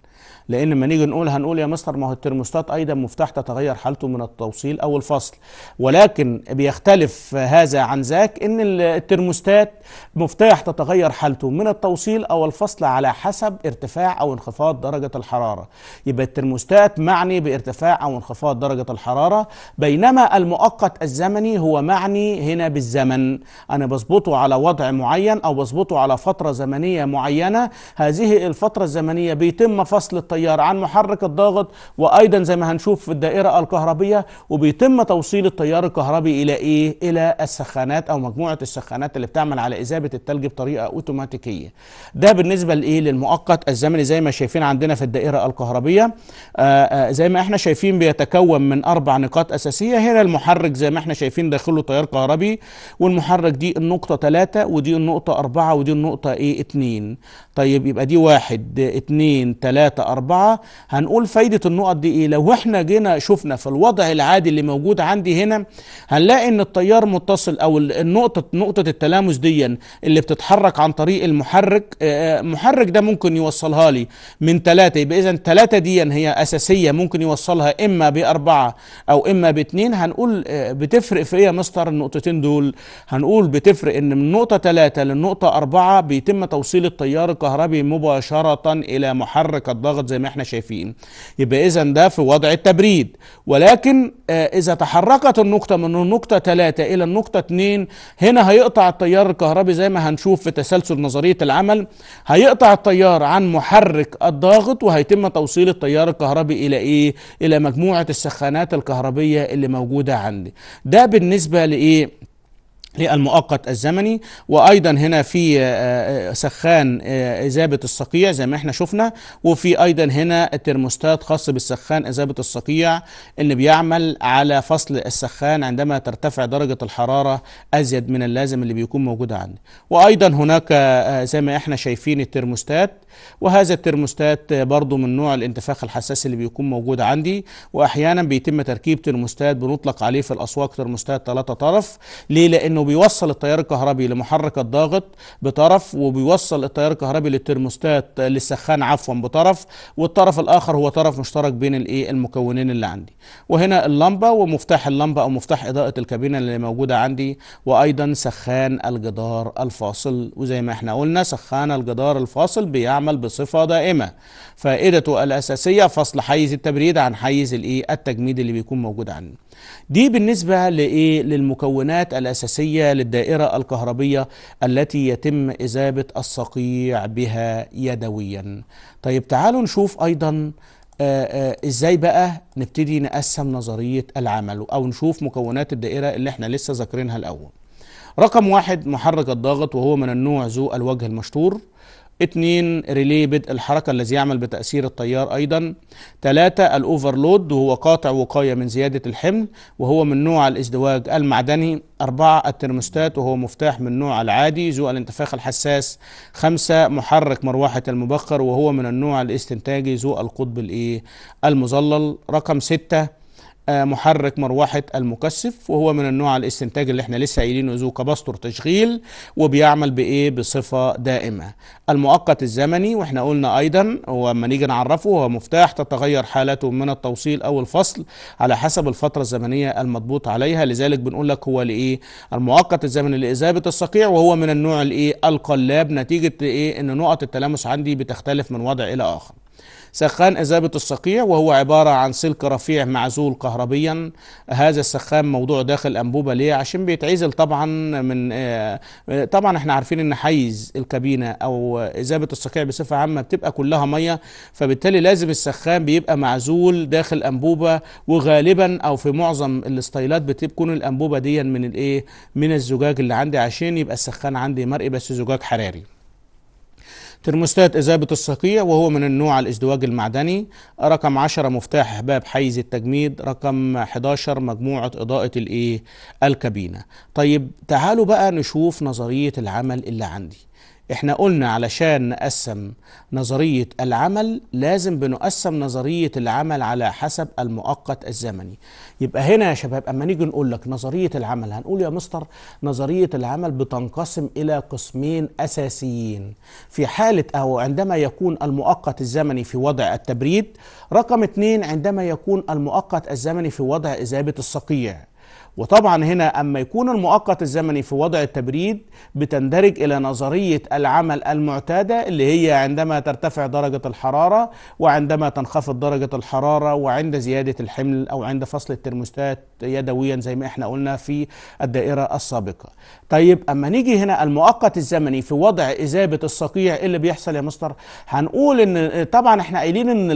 لان لما نيجي نقول هنقول يا مستر ما هو الترموستات ايضا مفتاح تتغير حالته من التوصيل او الفصل ولكن بيختلف هذا عن ذاك ان الترموستات مفتاح تتغير حالته من التوصيل او الفصل على حسب ارتفاع او انخفاض درجه الحراره يبقى الترموستات معني بارتفاع او انخفاض درجه الحراره بينما المؤقت الزمني هو معني هنا بالزمن انا بظبطه على وضع معين او بظبطه على فتره زمنيه معينه هذه الفتره الزمنيه بيتم فصل الطيب التيار عن محرك الضاغط وايضا زي ما هنشوف في الدائره الكهربيه وبيتم توصيل التيار الكهربي الى ايه الى السخانات او مجموعه السخانات اللي بتعمل على اذابه الثلج بطريقه اوتوماتيكيه ده بالنسبه لايه للمؤقت الزمني زي ما شايفين عندنا في الدائره الكهربيه آآ آه، آآ آه، زي ما احنا شايفين بيتكون من اربع نقاط اساسيه هنا المحرك زي ما احنا شايفين داخله تيار كهربي والمحرك دي النقطه 3 ودي النقطه 4 ودي النقطه ايه 2 طيب يبقى دي 1 2 3 4 أربعة هنقول فايدة النقط دي إيه لو إحنا جينا شفنا في الوضع العادي اللي موجود عندي هنا هنلاقي إن التيار متصل أو النقطة نقطة التلامس دي اللي بتتحرك عن طريق المحرك آه، آه، المحرك ده ممكن يوصلها لي من ثلاثة يبقى إذا ثلاثة دي هي أساسية ممكن يوصلها إما بأربعة أو إما باتنين هنقول آه، بتفرق في إيه يا مستر النقطتين دول هنقول بتفرق إن من نقطة ثلاثة للنقطة أربعة بيتم توصيل التيار الكهربي مباشرة إلى محرك الضغط زي زي ما احنا شايفين يبقى اذا ده في وضع التبريد ولكن آه، اذا تحركت النقطه من النقطه 3 الى النقطه 2 هنا هيقطع التيار الكهربي زي ما هنشوف في تسلسل نظريه العمل هيقطع التيار عن محرك الضاغط وهيتم توصيل التيار الكهربي الى ايه الى مجموعه السخانات الكهربيه اللي موجوده عندي ده بالنسبه لايه للمؤقت الزمني وايضا هنا في آه، آه، سخان اذابه آه، الصقيع زي ما احنا شفنا وفي ايضا هنا الترموستات خاص بالسخان اذابه الصقيع اللي بيعمل على فصل السخان عندما ترتفع درجه الحراره ازيد من اللازم اللي بيكون موجود عندي وايضا هناك زي ما احنا شايفين الترموستات وهذا الترموستات برضو من نوع الانتفاخ الحساس اللي بيكون موجود عندي واحيانا بيتم تركيب ترموستات بنطلق عليه في الاسواق ترموستات ثلاثه طرف ليه لانه بيوصل التيار الكهربي لمحرك الضاغط بطرف وبيوصل التيار الكهربي للترموستات للسخان عفوا بطرف والطرف الاخر هو طرف مشترك بين الايه المكونين اللي عندي وهنا اللمبه ومفتاح اللمبه او مفتاح اضاءه الكابينه اللي موجوده عندي وايضا سخان الجدار الفاصل وزي ما احنا قلنا سخان الجدار الفاصل بيعمل بصفه دائمه فائدته الاساسيه فصل حيز التبريد عن حيز الايه التجميد اللي بيكون موجود عندي دي بالنسبة لإيه؟ للمكونات الأساسية للدائرة الكهربية التي يتم إذابة الصقيع بها يدويا طيب تعالوا نشوف أيضا آآ آه، آآ آه، ازاي بقى نبتدي نقسم نظرية العمل او نشوف مكونات الدائرة اللي احنا لسه ذاكرينها الاول رقم واحد محرك الضغط وهو من النوع ذو الوجه المشطور اتنين ريلي بدء الحركة الذي يعمل بتأثير التيار أيضا تلاتة الأوفرلود وهو قاطع وقاية من زيادة الحمل وهو من نوع الازدواج المعدني أربعة الترموستات وهو مفتاح من نوع العادي ذو الانتفاخ الحساس خمسة محرك مروحة المبخر وهو من النوع الاستنتاجي ذو القطب الإيه المظلل رقم ستة آه، محرك مروحة المكثف وهو من النوع الاستنتاج اللي احنا لسه قايلينه ذو كباستور تشغيل وبيعمل بايه بصفة دائمة المؤقت الزمني واحنا قلنا ايضا هو لما نيجي نعرفه هو مفتاح تتغير حالته من التوصيل او الفصل على حسب الفترة الزمنية المضبوط عليها لذلك بنقول لك هو لايه المؤقت الزمني لإذابة الصقيع وهو من النوع الايه القلاب نتيجة ايه ان نقط التلامس عندي بتختلف من وضع الى اخر سخان إذابة الصقيع وهو عبارة عن سلك رفيع معزول كهربيا هذا السخان موضوع داخل أنبوبة ليه عشان بيتعزل طبعا من آه، طبعا احنا عارفين ان حيز الكابينة او إذابة الصقيع بصفة عامة بتبقى كلها مية فبالتالي لازم السخان بيبقى معزول داخل أنبوبة وغالبا او في معظم الاستايلات بتكون الأنبوبة دي من الايه من الزجاج اللي عندي عشان يبقى السخان عندي مرئي بس زجاج حراري ترموستات إذابة الصقيع وهو من النوع الازدواج المعدني رقم 10 مفتاح باب حيز التجميد رقم 11 مجموعة إضاءة الإيه الكابينة طيب تعالوا بقى نشوف نظرية العمل اللي عندي احنا قلنا علشان نقسم نظرية العمل لازم بنقسم نظرية العمل على حسب المؤقت الزمني يبقى هنا يا شباب اما نيجي نقول لك نظرية العمل هنقول يا مستر نظرية العمل بتنقسم الى قسمين اساسيين في حالة او عندما يكون المؤقت الزمني في وضع التبريد رقم اتنين عندما يكون المؤقت الزمني في وضع اذابة الصقيع وطبعا هنا أما يكون المؤقت الزمني في وضع التبريد بتندرج إلى نظرية العمل المعتادة اللي هي عندما ترتفع درجة الحرارة وعندما تنخفض درجة الحرارة وعند زيادة الحمل أو عند فصل الترموستات يدويا زي ما احنا قلنا في الدائرة السابقة طيب أما نيجي هنا المؤقت الزمني في وضع إذابة الصقيع إيه اللي بيحصل يا مستر هنقول إن طبعا احنا قايلين إن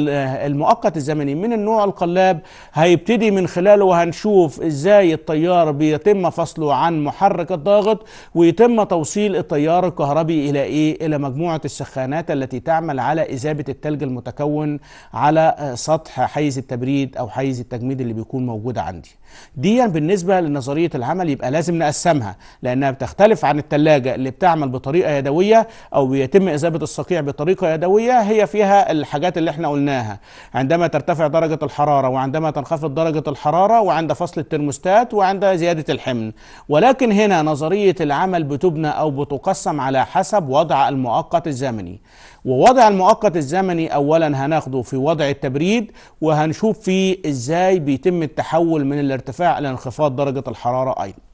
المؤقت الزمني من النوع القلاب هيبتدي من خلاله وهنشوف إزاي الطيار بيتم فصله عن محرك الضاغط ويتم توصيل التيار الكهربي الى ايه الى مجموعه السخانات التي تعمل على اذابه الثلج المتكون على آه، سطح حيز التبريد او حيز التجميد اللي بيكون موجود عندي دي يعني بالنسبه لنظريه العمل يبقى لازم نقسمها لانها بتختلف عن الثلاجه اللي بتعمل بطريقه يدويه او بيتم اذابه الصقيع بطريقه يدويه هي فيها الحاجات اللي احنا قلناها عندما ترتفع درجه الحراره وعندما تنخفض درجه الحراره وعند فصل الترموستات وعند زيادة الحمل ولكن هنا نظرية العمل بتبنى أو بتقسم على حسب وضع المؤقت الزمني ووضع المؤقت الزمني أولا هناخده في وضع التبريد وهنشوف فيه إزاي بيتم التحول من الارتفاع إلى انخفاض درجة الحرارة أيضا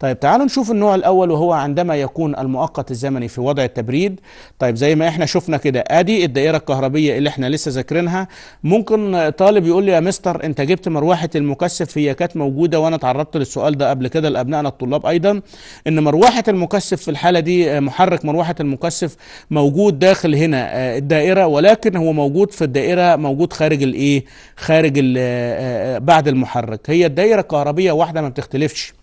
طيب تعالوا نشوف النوع الاول وهو عندما يكون المؤقت الزمني في وضع التبريد طيب زي ما احنا شفنا كده ادي الدائره الكهربيه اللي احنا لسه ذاكرينها ممكن طالب يقول لي يا مستر انت جبت مروحه المكثف هي كانت موجوده وانا اتعرضت للسؤال ده قبل كده لابنائنا الطلاب ايضا ان مروحه المكثف في الحاله دي آه، محرك مروحه المكثف موجود داخل هنا آه، الدائره ولكن هو موجود في الدائره موجود خارج الايه خارج ال آه، بعد المحرك هي الدائره الكهربيه واحده ما بتختلفش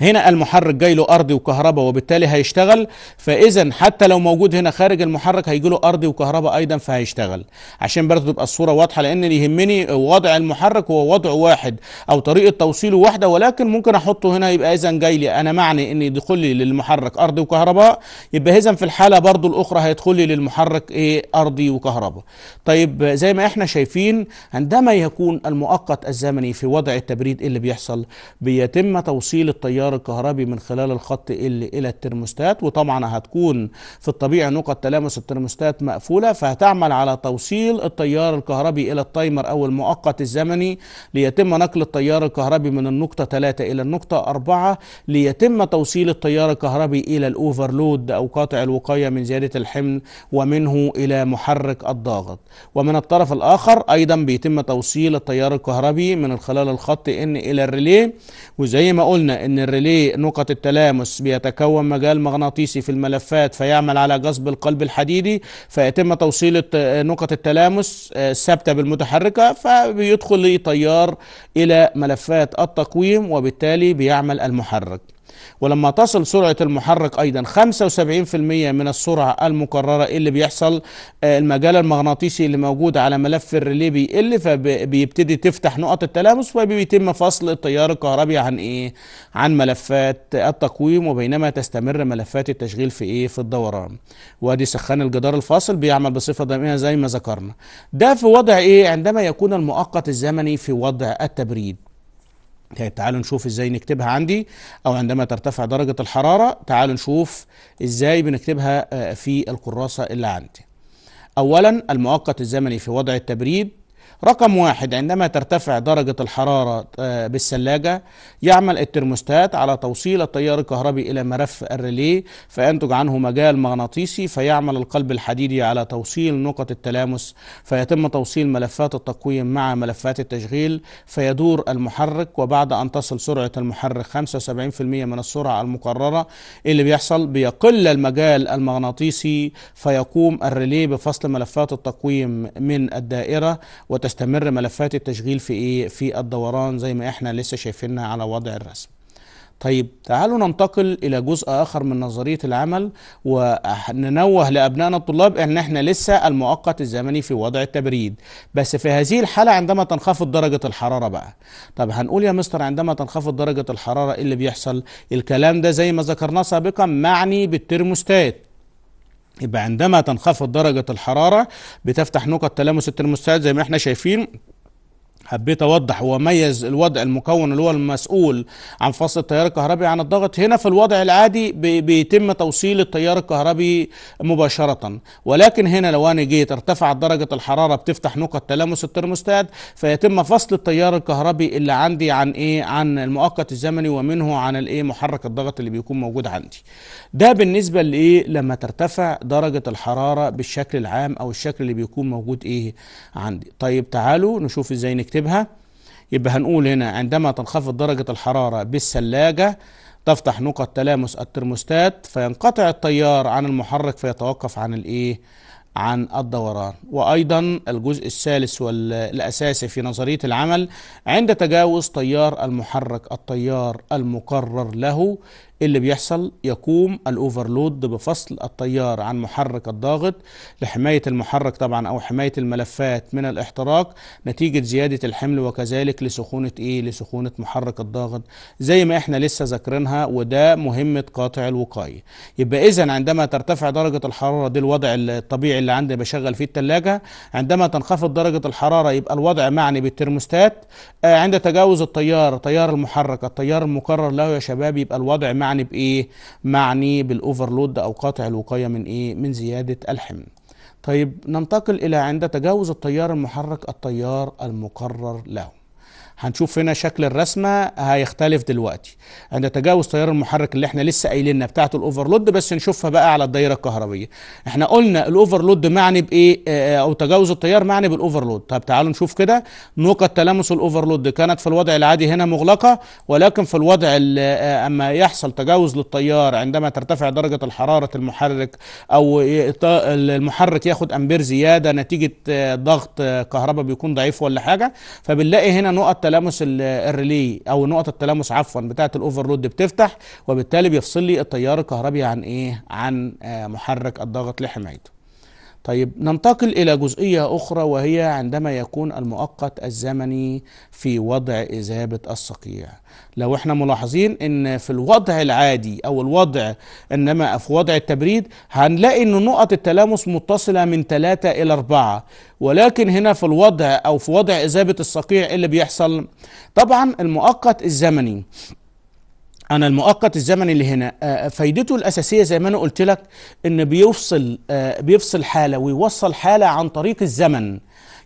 هنا المحرك جاي له ارضي وكهرباء وبالتالي هيشتغل فاذا حتى لو موجود هنا خارج المحرك هيجي له ارضي وكهرباء ايضا فهيشتغل عشان برضه تبقى الصوره واضحه لان اللي يهمني وضع المحرك هو وضعه واحد او طريقه توصيله واحده ولكن ممكن احطه هنا يبقى اذا جاي لي انا معني ان يدخل لي للمحرك ارضي وكهرباء يبقى اذا في الحاله برضه الاخرى هيدخل لي للمحرك ايه ارضي وكهرباء طيب زي ما احنا شايفين عندما يكون المؤقت الزمني في وضع التبريد إيه اللي بيحصل بيتم توصيل التيار التيار الكهربي من خلال الخط ال الى الترموستات وطبعا هتكون في الطبيعي نقط تلامس الترموستات مقفوله فهتعمل على توصيل التيار الكهربي الى التايمر او المؤقت الزمني ليتم نقل التيار الكهربي من النقطه 3 الى النقطه 4 ليتم توصيل التيار الكهربي الى الاوفرلود او قاطع الوقايه من زياده الحمل ومنه الى محرك الضاغط ومن الطرف الاخر ايضا بيتم توصيل التيار الكهربي من خلال الخط ان الى الريليه وزي ما قلنا ان الريليه لنقط التلامس بيتكون مجال مغناطيسي في الملفات فيعمل على جذب القلب الحديدي فيتم توصيل نقط التلامس الثابته آه، بالمتحركه فبيدخل تيار الى ملفات التقويم وبالتالي بيعمل المحرك ولما تصل سرعة المحرك أيضا 75% من السرعة المكررة اللي بيحصل آه، المجال المغناطيسي اللي موجود على ملف الريلي بيقل فبيبتدي تفتح نقط التلامس فبيتم فصل التيار الكهربي عن إيه؟ عن ملفات التقويم وبينما تستمر ملفات التشغيل في إيه؟ في الدوران وادي سخان الجدار الفاصل بيعمل بصفة دائمة زي ما ذكرنا ده في وضع إيه؟ عندما يكون المؤقت الزمني في وضع التبريد طيب، تعالوا نشوف ازاي نكتبها عندي او عندما ترتفع درجة الحرارة تعالوا نشوف ازاي بنكتبها آه، في الكراسة اللي عندي اولا المؤقت الزمني في وضع التبريد رقم واحد عندما ترتفع درجة الحرارة آه، بالثلاجة يعمل الترموستات على توصيل التيار الكهربي إلى ملف الريلي فينتج عنه مجال مغناطيسي فيعمل القلب الحديدي على توصيل نقط التلامس فيتم توصيل ملفات التقويم مع ملفات التشغيل فيدور المحرك وبعد أن تصل سرعة المحرك 75% من السرعة المقررة إيه اللي بيحصل بيقل المجال المغناطيسي فيقوم الريلي بفصل ملفات التقويم من الدائرة وتست تستمر ملفات التشغيل في ايه في الدوران زي ما احنا لسه شايفينها على وضع الرسم طيب تعالوا ننتقل الى جزء اخر من نظريه العمل وننوه لابنائنا الطلاب ان احنا لسه المؤقت الزمني في وضع التبريد بس في هذه الحاله عندما تنخفض درجه الحراره بقى طب هنقول يا مستر عندما تنخفض درجه الحراره ايه اللي بيحصل الكلام ده زي ما ذكرناه سابقا معني بالترموستات يبقى عندما تنخفض درجة الحرارة بتفتح نقط تلامس الترموستات زي ما احنا شايفين حبيت اوضح وميز الوضع المكون اللي هو المسؤول عن فصل التيار الكهربي عن الضغط هنا في الوضع العادي بيتم توصيل التيار الكهربي مباشره ولكن هنا لو انا جيت ارتفعت درجه الحراره بتفتح نقط تلامس الترموستات فيتم فصل التيار الكهربي اللي عندي عن ايه عن المؤقت الزمني ومنه عن الايه محرك الضغط اللي بيكون موجود عندي ده بالنسبه لايه لما ترتفع درجه الحراره بالشكل العام او الشكل اللي بيكون موجود ايه عندي طيب تعالوا نشوف ازاي نكتب نكتبها يبقى هنقول هنا عندما تنخفض درجة الحرارة بالثلاجة تفتح نقط تلامس الترموستات فينقطع التيار عن المحرك فيتوقف عن الايه عن الدوران وايضا الجزء الثالث والاساسي في نظريه العمل عند تجاوز تيار المحرك التيار المقرر له اللي بيحصل يقوم الاوفرلود بفصل التيار عن محرك الضاغط لحماية المحرك طبعا او حماية الملفات من الاحتراق نتيجة زيادة الحمل وكذلك لسخونة ايه لسخونة محرك الضاغط زي ما احنا لسه ذاكرينها وده مهمة قاطع الوقاية يبقى اذا عندما ترتفع درجة الحرارة دي الوضع الطبيعي اللي عندي بشغل فيه التلاجة عندما تنخفض درجة الحرارة يبقى الوضع معني بالترموستات آه، عند تجاوز التيار تيار المحرك التيار المقرر له يا شباب يبقى الوضع معني معني بايه معني بالاوفرلود او قاطع الوقايه من ايه من زياده الحمل طيب ننتقل الى عند تجاوز التيار المحرك التيار المقرر له هنشوف هنا شكل الرسمه هيختلف دلوقتي عند تجاوز تيار المحرك اللي احنا لسه قايلينها بتاعت الاوفرلود بس نشوفها بقى على الدايره الكهربيه احنا قلنا الاوفرلود معني بايه آه، آه، او تجاوز التيار معني بالاوفرلود طب تعالوا نشوف كده نقط تلامس الاوفرلود كانت في الوضع العادي هنا مغلقه ولكن في الوضع آه، اما يحصل تجاوز للتيار عندما ترتفع درجه الحراره المحرك او المحرك ياخد امبير زياده نتيجه ضغط كهرباء بيكون ضعيف ولا حاجه فبنلاقي هنا نقط تلامس الريلي او نقطه التلامس عفوا بتاعه الاوفرلود بتفتح وبالتالي بيفصل لي التيار الكهربي عن ايه عن آه، محرك الضغط لحمايته طيب ننتقل إلى جزئية أخرى وهي عندما يكون المؤقت الزمني في وضع إذابة الصقيع لو احنا ملاحظين ان في الوضع العادي او الوضع انما في وضع التبريد هنلاقي ان نقط التلامس متصلة من 3 الى 4 ولكن هنا في الوضع او في وضع اذابة الصقيع إيه اللي بيحصل طبعا المؤقت الزمني انا المؤقت الزمني اللي هنا آه، آه، فايدته الاساسيه زي ما انا قلت لك ان بيفصل آه، بيفصل حاله ويوصل حاله عن طريق الزمن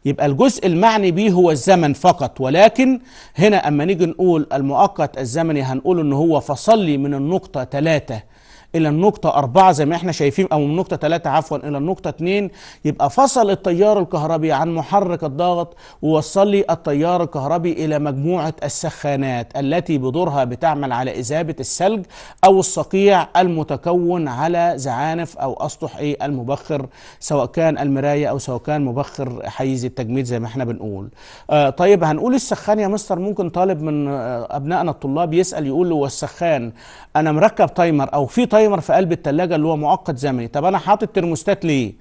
يبقى الجزء المعني به هو الزمن فقط ولكن هنا اما نيجي نقول المؤقت الزمني هنقول ان هو فصلي من النقطه ثلاثه الى النقطه أربعة زي ما احنا شايفين او من النقطه 3 عفوا الى النقطه 2 يبقى فصل التيار الكهربي عن محرك الضغط ووصل لي التيار الكهربي الى مجموعه السخانات التي بدورها بتعمل على اذابه الثلج او الصقيع المتكون على زعانف او اسطح ايه المبخر سواء كان المرايه او سواء كان مبخر حيز التجميد زي ما احنا بنقول آه طيب هنقول السخان يا مستر ممكن طالب من آه ابنائنا الطلاب يسال يقول له والسخان انا مركب تايمر او في تايمر تايمر في قلب التلاجة اللي هو معقد زمني طب انا حاطط ترموستات ليه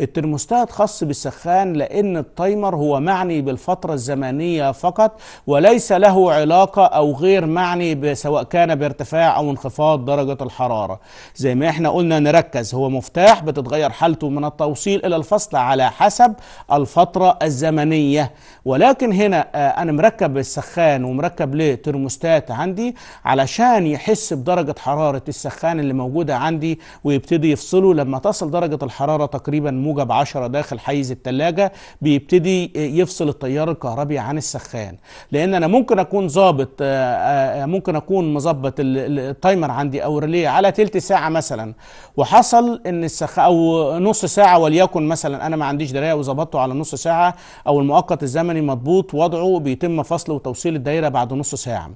الترموستات خاص بالسخان لأن التايمر هو معني بالفترة الزمنية فقط وليس له علاقة أو غير معني سواء كان بارتفاع أو انخفاض درجة الحرارة زي ما احنا قلنا نركز هو مفتاح بتتغير حالته من التوصيل إلى الفصل على حسب الفترة الزمنية ولكن هنا آه، أنا مركب السخان ومركب ليه ترموستات عندي علشان يحس بدرجة حرارة السخان اللي موجودة عندي ويبتدي يفصله لما تصل درجة الحرارة تقريبا موجب 10 داخل حيز الثلاجه بيبتدي يفصل التيار الكهربي عن السخان لان انا ممكن اكون ظابط آه، آه، ممكن اكون مظبط التايمر عندي او ريلي على تلت ساعه مثلا وحصل ان السخ او نص ساعه وليكن مثلا انا ما عنديش درايه وظبطته على نص ساعه او المؤقت الزمني مضبوط وضعه بيتم فصل وتوصيل الدايره بعد نص ساعه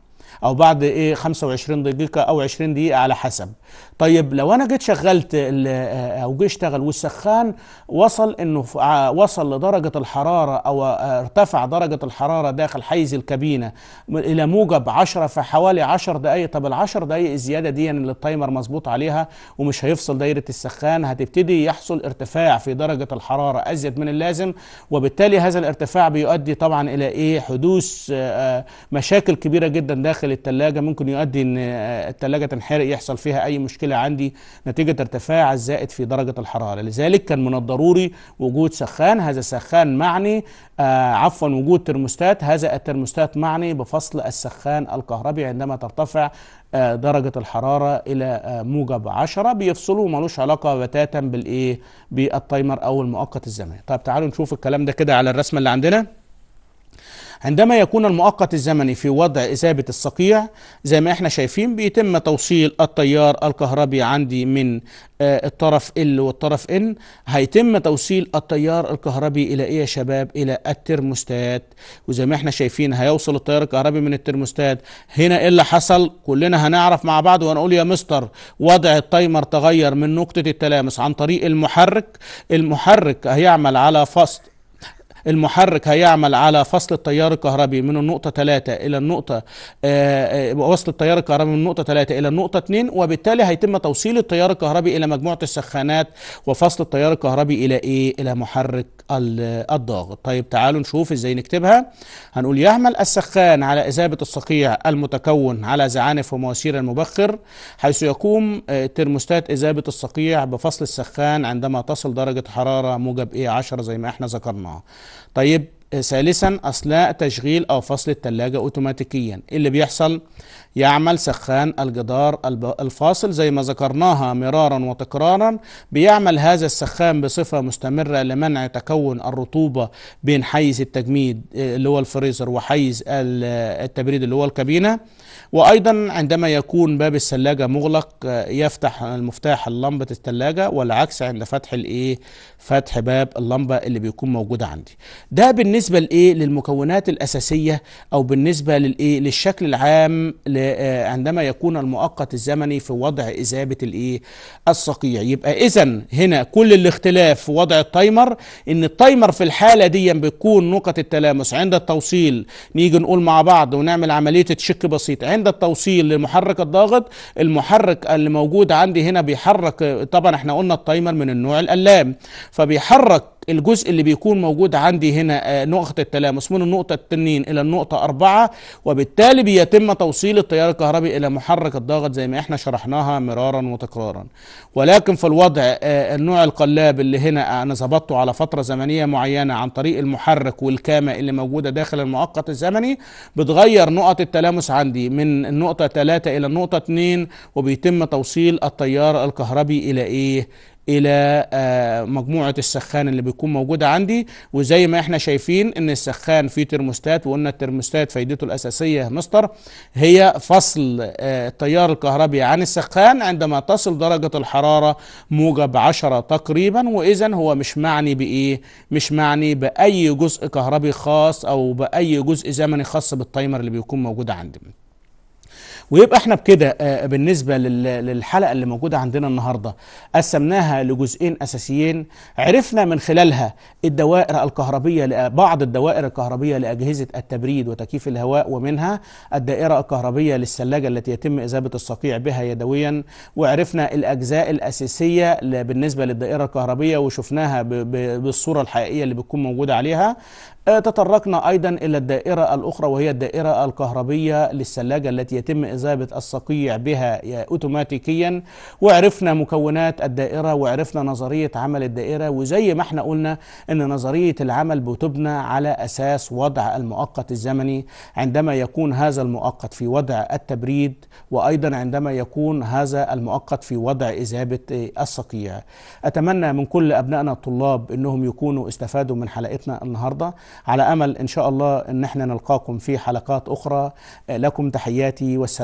او بعد ايه 25 دقيقه او 20 دقيقه على حسب طيب لو انا جيت شغلت او جه اشتغل والسخان وصل انه آه، وصل لدرجه الحراره او آه، ارتفع درجه الحراره داخل حيز الكابينه الى موجب 10 في حوالي 10 دقائق طب ال 10 دقائق الزياده دي اللي التايمر مظبوط عليها ومش هيفصل دايره السخان هتبتدي يحصل ارتفاع في درجه الحراره ازيد من اللازم وبالتالي هذا الارتفاع بيؤدي طبعا الى ايه حدوث آه، مشاكل كبيره جدا داخل الثلاجه ممكن يؤدي ان الثلاجه تنحرق يحصل فيها اي مشكله مشكلة عندي نتيجة ارتفاع الزائد في درجة الحرارة لذلك كان من الضروري وجود سخان هذا السخان معني آه عفوا وجود ترموستات هذا الترموستات معني بفصل السخان الكهربي عندما ترتفع آه درجة الحرارة إلى آه موجب 10 بيفصلوا ملوش علاقة بتاتا بالإيه بالتايمر أو المؤقت الزمني طيب تعالوا نشوف الكلام ده كده على الرسمة اللي عندنا عندما يكون المؤقت الزمني في وضع إثابة الصقيع زي ما احنا شايفين بيتم توصيل التيار الكهربي عندي من آه، الطرف ال والطرف ان هيتم توصيل التيار الكهربي إلى إيه يا شباب إلى الترموستات وزي ما احنا شايفين هيوصل التيار الكهربي من الترموستات هنا إيه اللي حصل كلنا هنعرف مع بعض وهنقول يا مستر وضع التايمر تغير من نقطة التلامس عن طريق المحرك المحرك هيعمل على فصل المحرك هيعمل على فصل التيار الكهربي من النقطة 3 إلى النقطة آه، آه، وصل التيار الكهربي من النقطة 3 إلى النقطة 2 وبالتالي هيتم توصيل التيار الكهربي إلى مجموعة السخانات وفصل التيار الكهربي إلى إيه؟ إلى محرك الضاغط طيب تعالوا نشوف ازاي نكتبها هنقول يعمل السخان على إذابة الصقيع المتكون على زعانف ومواسير المبخر حيث يقوم آه، ترموستات إذابة الصقيع بفصل السخان عندما تصل درجة حرارة موجب إيه عشرة زي ما احنا ذكرناها طيب ثالثا أثناء تشغيل أو فصل الثلاجه أوتوماتيكيا اللي بيحصل يعمل سخان الجدار الفاصل زي ما ذكرناها مرارا وتكرارا بيعمل هذا السخان بصفة مستمرة لمنع تكون الرطوبة بين حيز التجميد آه، اللي هو الفريزر وحيز التبريد اللي هو الكابينة وأيضا عندما يكون باب الثلاجة مغلق آه، يفتح المفتاح لمبة الثلاجة والعكس عند فتح الإيه فتح باب اللمبة اللي بيكون موجودة عندي ده بالنسبة بالنسبه لايه للمكونات الاساسيه او بالنسبه للايه للشكل العام آه، عندما يكون المؤقت الزمني في وضع اذابه الايه الصقيع يبقى اذا هنا كل الاختلاف في وضع التايمر ان التايمر في الحاله دي بتكون نقط التلامس عند التوصيل نيجي نقول مع بعض ونعمل عمليه تشيك بسيط عند التوصيل للمحرك الضاغط المحرك اللي موجود عندي هنا بيحرك طبعا احنا قلنا التايمر من النوع الالام فبيحرك الجزء اللي بيكون موجود عندي هنا آه، نقطة التلامس من النقطة 2 إلى النقطة 4 وبالتالي بيتم توصيل التيار الكهربي إلى محرك الضغط زي ما احنا شرحناها مرارا وتكرارا ولكن في الوضع آه، النوع القلاب اللي هنا آه، أنا ظبطته على فترة زمنية معينة عن طريق المحرك والكامة اللي موجودة داخل المؤقت الزمني بتغير نقط التلامس عندي من النقطة 3 إلى النقطة 2 وبيتم توصيل التيار الكهربي إلى إيه؟ الى آه، مجموعه السخان اللي بيكون موجوده عندي وزي ما احنا شايفين ان السخان فيه ترموستات وقلنا الترموستات فايدته الاساسيه مستر هي فصل آه، التيار الكهربي عن السخان عندما تصل درجه الحراره موجب 10 تقريبا واذا هو مش معني بايه مش معني باي جزء كهربي خاص او باي جزء زمني خاص بالتايمر اللي بيكون موجود عندي ويبقى احنا بكده آه، بالنسبه للحلقه اللي موجوده عندنا النهارده قسمناها لجزئين اساسيين عرفنا من خلالها الدوائر الكهربيه بعض الدوائر الكهربيه لاجهزه التبريد وتكييف الهواء ومنها الدائره الكهربيه للثلاجه التي يتم اذابه الصقيع بها يدويا وعرفنا الاجزاء الاساسيه بالنسبه للدائره الكهربيه وشفناها بالصوره الحقيقيه اللي بتكون موجوده عليها آه، تطرقنا ايضا الى الدائره الاخرى وهي الدائره الكهربيه للثلاجه التي يتم عذابه الصقيع بها أوتوماتيكيا وعرفنا مكونات الدائرة وعرفنا نظرية عمل الدائرة وزي ما احنا قلنا أن نظرية العمل بتبنى على أساس وضع المؤقت الزمني عندما يكون هذا المؤقت في وضع التبريد وأيضا عندما يكون هذا المؤقت في وضع إذابة الصقيع أتمنى من كل أبنائنا الطلاب أنهم يكونوا استفادوا من حلقتنا النهاردة على أمل إن شاء الله أن احنا نلقاكم في حلقات أخرى لكم تحياتي والسلام